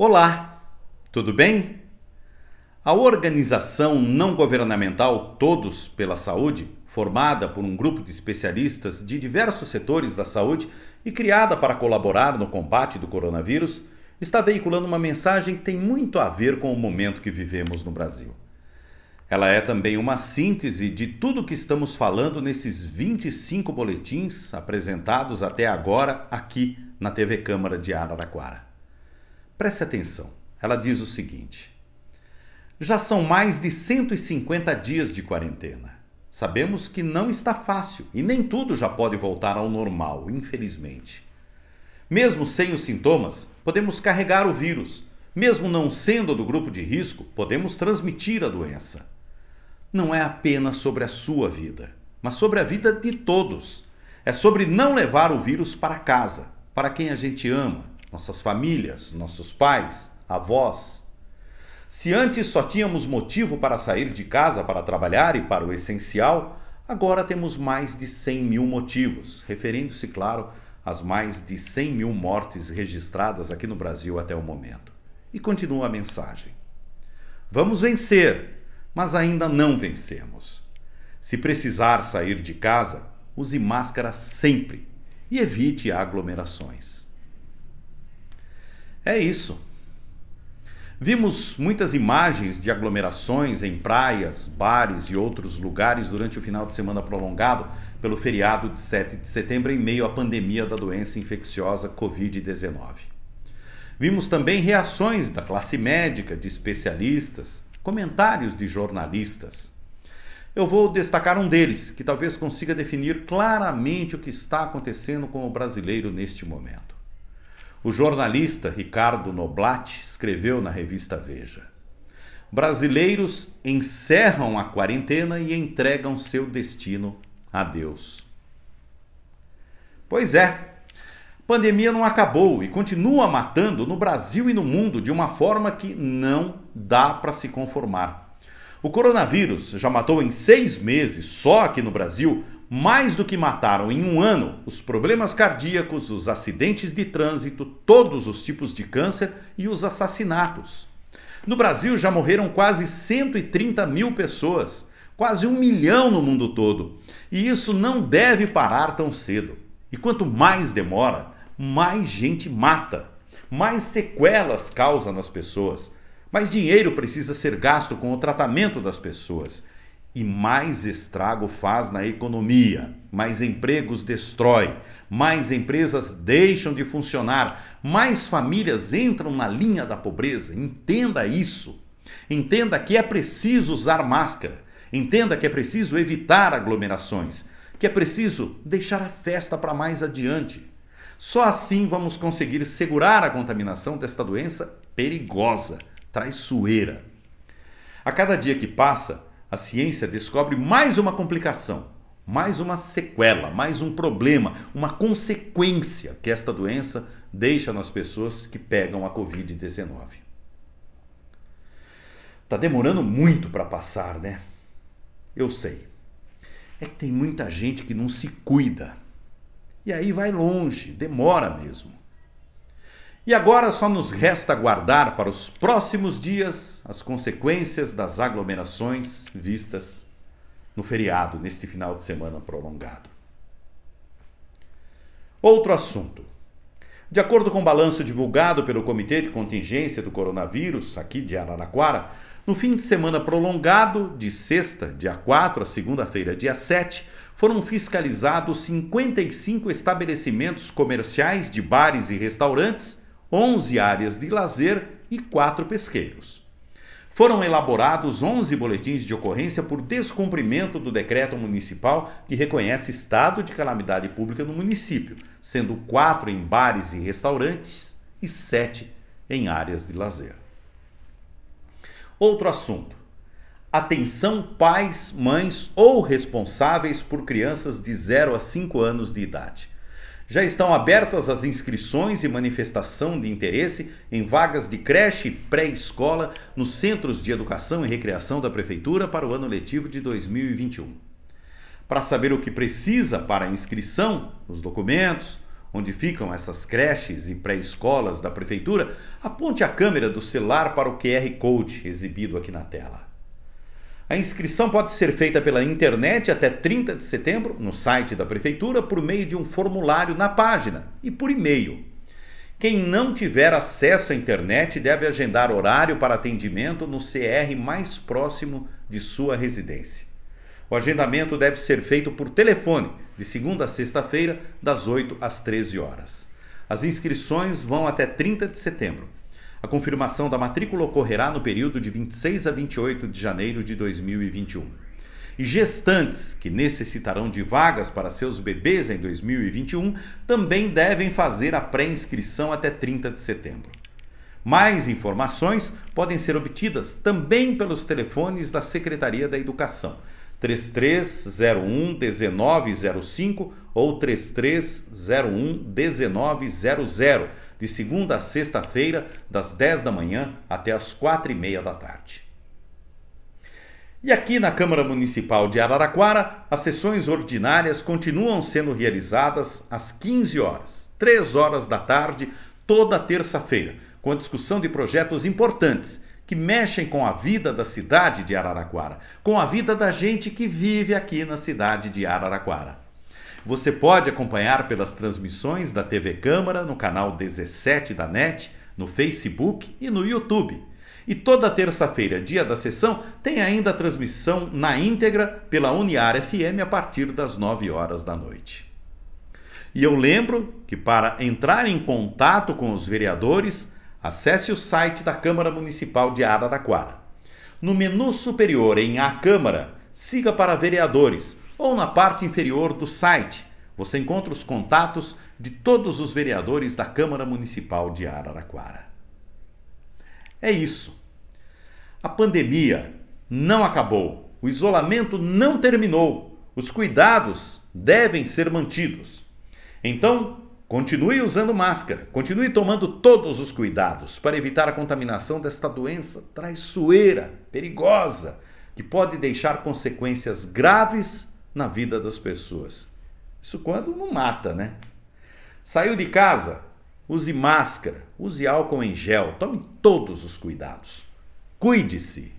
Olá, tudo bem? A organização não governamental Todos pela Saúde, formada por um grupo de especialistas de diversos setores da saúde e criada para colaborar no combate do coronavírus, está veiculando uma mensagem que tem muito a ver com o momento que vivemos no Brasil. Ela é também uma síntese de tudo o que estamos falando nesses 25 boletins apresentados até agora aqui na TV Câmara de Araraquara. Preste atenção. Ela diz o seguinte: Já são mais de 150 dias de quarentena. Sabemos que não está fácil e nem tudo já pode voltar ao normal, infelizmente. Mesmo sem os sintomas, podemos carregar o vírus. Mesmo não sendo do grupo de risco, podemos transmitir a doença. Não é apenas sobre a sua vida, mas sobre a vida de todos. É sobre não levar o vírus para casa, para quem a gente ama, nossas famílias, nossos pais, avós. Se antes só tínhamos motivo para sair de casa para trabalhar e para o essencial, agora temos mais de 100 mil motivos, referindo-se, claro, às mais de 100 mil mortes registradas aqui no Brasil até o momento. E continua a mensagem. Vamos vencer, mas ainda não vencemos. Se precisar sair de casa, use máscara sempre e evite aglomerações. É isso. Vimos muitas imagens de aglomerações em praias, bares e outros lugares durante o final de semana prolongado pelo feriado de 7 de setembro em meio à pandemia da doença infecciosa Covid-19. Vimos também reações da classe médica, de especialistas, comentários de jornalistas. Eu vou destacar um deles, que talvez consiga definir claramente o que está acontecendo com o brasileiro neste momento. O jornalista Ricardo Noblat escreveu na revista Veja: Brasileiros encerram a quarentena e entregam seu destino a Deus. Pois é, a pandemia não acabou e continua matando no Brasil e no mundo de uma forma que não dá para se conformar. O coronavírus já matou em seis meses, só aqui no Brasil, mais do que mataram em um ano os problemas cardíacos, os acidentes de trânsito, todos os tipos de câncer e os assassinatos. No Brasil já morreram quase 130 mil pessoas, quase um milhão no mundo todo. E isso não deve parar tão cedo. E quanto mais demora, mais gente mata, mais sequelas causa nas pessoas, mais dinheiro precisa ser gasto com o tratamento das pessoas e mais estrago faz na economia. Mais empregos destrói, mais empresas deixam de funcionar, mais famílias entram na linha da pobreza. Entenda isso. Entenda que é preciso usar máscara. Entenda que é preciso evitar aglomerações, que é preciso deixar a festa para mais adiante. Só assim vamos conseguir segurar a contaminação desta doença perigosa, traiçoeira. A cada dia que passa, a ciência descobre mais uma complicação, mais uma sequela, mais um problema, uma consequência que esta doença deixa nas pessoas que pegam a Covid-19. Tá demorando muito para passar, né? Eu sei. É que tem muita gente que não se cuida. E aí vai longe, demora mesmo. E agora só nos resta aguardar para os próximos dias as consequências das aglomerações vistas no feriado, neste final de semana prolongado. Outro assunto. De acordo com o balanço divulgado pelo Comitê de Contingência do Coronavírus, aqui de Araraquara, no fim de semana prolongado, de sexta, dia 4, a segunda-feira, dia 7, foram fiscalizados 55 estabelecimentos comerciais de bares e restaurantes 11 áreas de lazer e 4 pesqueiros. Foram elaborados 11 boletins de ocorrência por descumprimento do decreto municipal que reconhece estado de calamidade pública no município, sendo 4 em bares e restaurantes e 7 em áreas de lazer. Outro assunto. Atenção pais, mães ou responsáveis por crianças de 0 a 5 anos de idade. Já estão abertas as inscrições e manifestação de interesse em vagas de creche e pré-escola nos centros de educação e recreação da Prefeitura para o ano letivo de 2021. Para saber o que precisa para a inscrição, os documentos, onde ficam essas creches e pré-escolas da Prefeitura, aponte a câmera do celular para o QR Code exibido aqui na tela. A inscrição pode ser feita pela internet até 30 de setembro, no site da Prefeitura, por meio de um formulário na página e por e-mail. Quem não tiver acesso à internet deve agendar horário para atendimento no CR mais próximo de sua residência. O agendamento deve ser feito por telefone, de segunda a sexta-feira, das 8 às 13 horas. As inscrições vão até 30 de setembro. A confirmação da matrícula ocorrerá no período de 26 a 28 de janeiro de 2021. E gestantes que necessitarão de vagas para seus bebês em 2021 também devem fazer a pré-inscrição até 30 de setembro. Mais informações podem ser obtidas também pelos telefones da Secretaria da Educação 3301 1905 ou 3301 1900 de segunda a sexta-feira, das 10 da manhã até as 4 e meia da tarde. E aqui na Câmara Municipal de Araraquara, as sessões ordinárias continuam sendo realizadas às 15 horas, 3 horas da tarde, toda terça-feira, com a discussão de projetos importantes que mexem com a vida da cidade de Araraquara, com a vida da gente que vive aqui na cidade de Araraquara. Você pode acompanhar pelas transmissões da TV Câmara no canal 17 da NET, no Facebook e no YouTube. E toda terça-feira, dia da sessão, tem ainda a transmissão na íntegra pela Uniar FM a partir das 9 horas da noite. E eu lembro que para entrar em contato com os vereadores, acesse o site da Câmara Municipal de Araraquara. No menu superior em A Câmara, siga para vereadores ou na parte inferior do site. Você encontra os contatos de todos os vereadores da Câmara Municipal de Araraquara. É isso. A pandemia não acabou, o isolamento não terminou, os cuidados devem ser mantidos. Então, continue usando máscara, continue tomando todos os cuidados para evitar a contaminação desta doença traiçoeira, perigosa, que pode deixar consequências graves na vida das pessoas. Isso quando não mata, né? Saiu de casa, use máscara, use álcool em gel, tome todos os cuidados. Cuide-se!